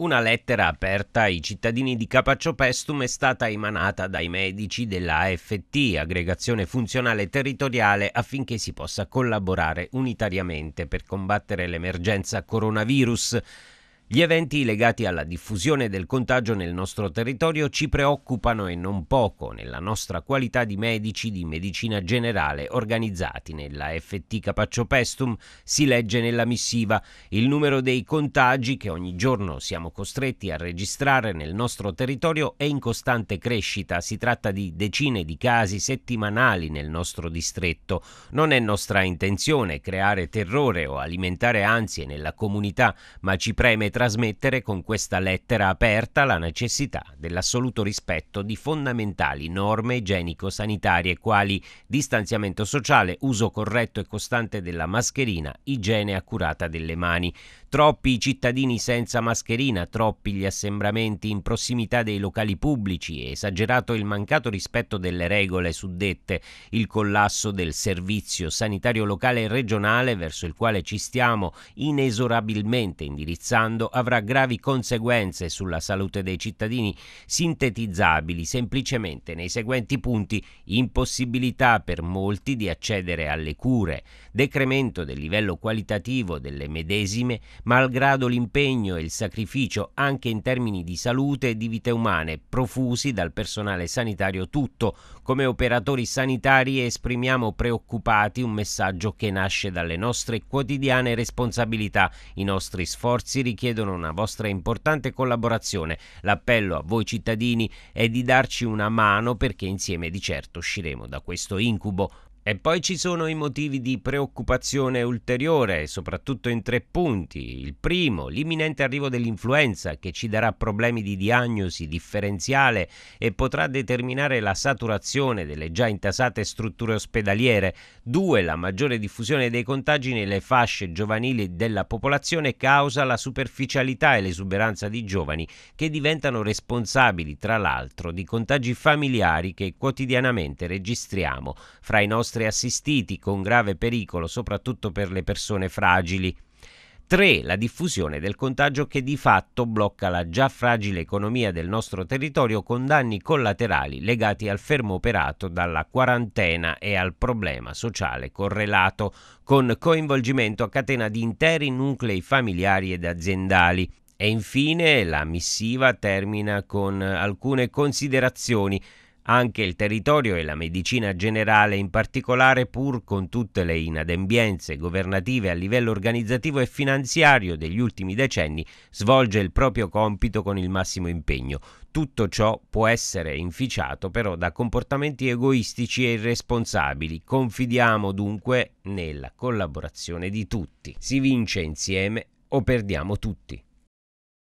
Una lettera aperta ai cittadini di Capaccio Pestum è stata emanata dai medici della AFT, aggregazione funzionale territoriale, affinché si possa collaborare unitariamente per combattere l'emergenza coronavirus. Gli eventi legati alla diffusione del contagio nel nostro territorio ci preoccupano e non poco nella nostra qualità di medici di medicina generale organizzati nella FT Capaccio Pestum, si legge nella missiva. Il numero dei contagi che ogni giorno siamo costretti a registrare nel nostro territorio è in costante crescita, si tratta di decine di casi settimanali nel nostro distretto. Non è nostra intenzione creare terrore o alimentare ansie nella comunità, ma ci preme trasmettere con questa lettera aperta la necessità dell'assoluto rispetto di fondamentali norme igienico-sanitarie quali distanziamento sociale, uso corretto e costante della mascherina, igiene accurata delle mani. Troppi i cittadini senza mascherina, troppi gli assembramenti in prossimità dei locali pubblici, esagerato il mancato rispetto delle regole suddette, il collasso del servizio sanitario locale e regionale verso il quale ci stiamo inesorabilmente indirizzando avrà gravi conseguenze sulla salute dei cittadini sintetizzabili semplicemente nei seguenti punti impossibilità per molti di accedere alle cure, decremento del livello qualitativo delle medesime, malgrado l'impegno e il sacrificio anche in termini di salute e di vite umane profusi dal personale sanitario tutto. Come operatori sanitari esprimiamo preoccupati un messaggio che nasce dalle nostre quotidiane responsabilità. I nostri sforzi richiedono richiedono una vostra importante collaborazione. L'appello a voi cittadini è di darci una mano perché insieme di certo usciremo da questo incubo. E poi ci sono i motivi di preoccupazione ulteriore, soprattutto in tre punti. Il primo, l'imminente arrivo dell'influenza che ci darà problemi di diagnosi differenziale e potrà determinare la saturazione delle già intasate strutture ospedaliere. Due, la maggiore diffusione dei contagi nelle fasce giovanili della popolazione causa la superficialità e l'esuberanza di giovani che diventano responsabili, tra l'altro, di contagi familiari che quotidianamente registriamo fra i nostri inoltre assistiti con grave pericolo soprattutto per le persone fragili. 3. La diffusione del contagio che di fatto blocca la già fragile economia del nostro territorio con danni collaterali legati al fermo operato dalla quarantena e al problema sociale correlato, con coinvolgimento a catena di interi nuclei familiari ed aziendali. E infine la missiva termina con alcune considerazioni anche il territorio e la medicina generale in particolare, pur con tutte le inadempienze governative a livello organizzativo e finanziario degli ultimi decenni, svolge il proprio compito con il massimo impegno. Tutto ciò può essere inficiato però da comportamenti egoistici e irresponsabili. Confidiamo dunque nella collaborazione di tutti. Si vince insieme o perdiamo tutti.